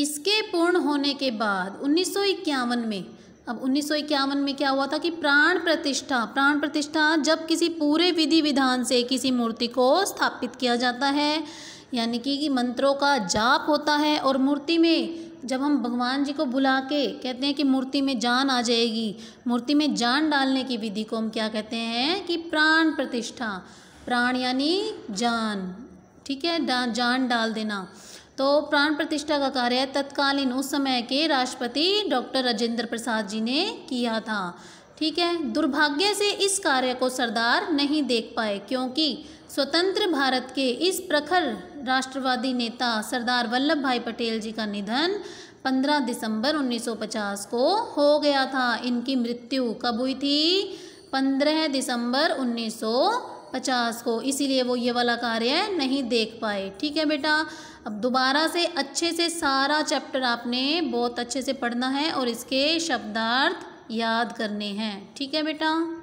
इसके पूर्ण होने के बाद उन्नीस में अब उन्नीस में क्या हुआ था कि प्राण प्रतिष्ठा प्राण प्रतिष्ठा जब किसी पूरे विधि विधान से किसी मूर्ति को स्थापित किया जाता है यानी कि मंत्रों का जाप होता है और मूर्ति में जब हम भगवान जी को बुला के कहते हैं कि मूर्ति में जान आ जाएगी मूर्ति में जान डालने की विधि को हम क्या कहते हैं कि प्राण प्रतिष्ठा प्राण यानी जान ठीक है जान डाल देना तो प्राण प्रतिष्ठा का कार्य तत्कालीन उस समय के राष्ट्रपति डॉक्टर राजेंद्र प्रसाद जी ने किया था ठीक है दुर्भाग्य से इस कार्य को सरदार नहीं देख पाए क्योंकि स्वतंत्र भारत के इस प्रखर राष्ट्रवादी नेता सरदार वल्लभ भाई पटेल जी का निधन 15 दिसंबर 1950 को हो गया था इनकी मृत्यु कब हुई थी 15 दिसंबर पचास को इसीलिए वो ये वाला कार्य नहीं देख पाए ठीक है बेटा अब दोबारा से अच्छे से सारा चैप्टर आपने बहुत अच्छे से पढ़ना है और इसके शब्दार्थ याद करने हैं ठीक है बेटा